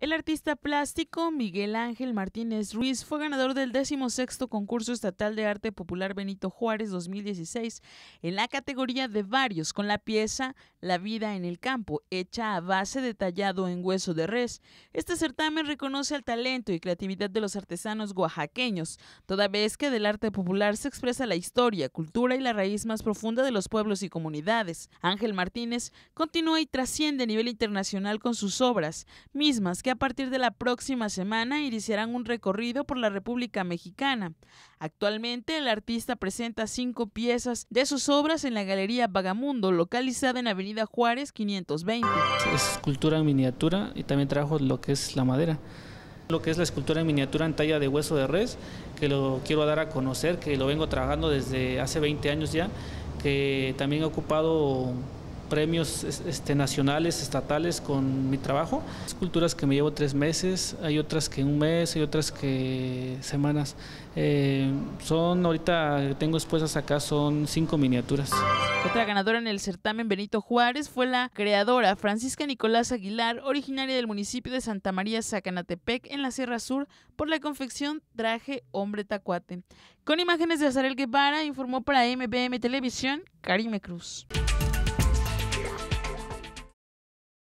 El artista plástico Miguel Ángel Martínez Ruiz fue ganador del 16 Concurso Estatal de Arte Popular Benito Juárez 2016 en la categoría de varios con la pieza La vida en el campo, hecha a base de tallado en hueso de res. Este certamen reconoce el talento y creatividad de los artesanos oaxaqueños, toda vez que del arte popular se expresa la historia, cultura y la raíz más profunda de los pueblos y comunidades. Ángel Martínez continúa y trasciende a nivel internacional con sus obras, mismas que a partir de la próxima semana iniciarán un recorrido por la República Mexicana. Actualmente el artista presenta cinco piezas de sus obras en la Galería Vagamundo, localizada en Avenida Juárez 520. Es escultura en miniatura y también trabajo lo que es la madera lo que es la escultura en miniatura en talla de hueso de res, que lo quiero dar a conocer, que lo vengo trabajando desde hace 20 años ya, que también he ocupado premios este, nacionales, estatales con mi trabajo. Esculturas que me llevo tres meses, hay otras que un mes, hay otras que semanas. Eh, son ahorita, tengo expuestas acá, son cinco miniaturas. Otra ganadora en el certamen Benito Juárez fue la creadora Francisca Nicolás Aguilar, originaria del municipio de Santa María Zacanatepec, en la Sierra Sur, por la confección Traje Hombre Tacuate. Con imágenes de Azarel Guevara, informó para MBM Televisión, Karime Cruz.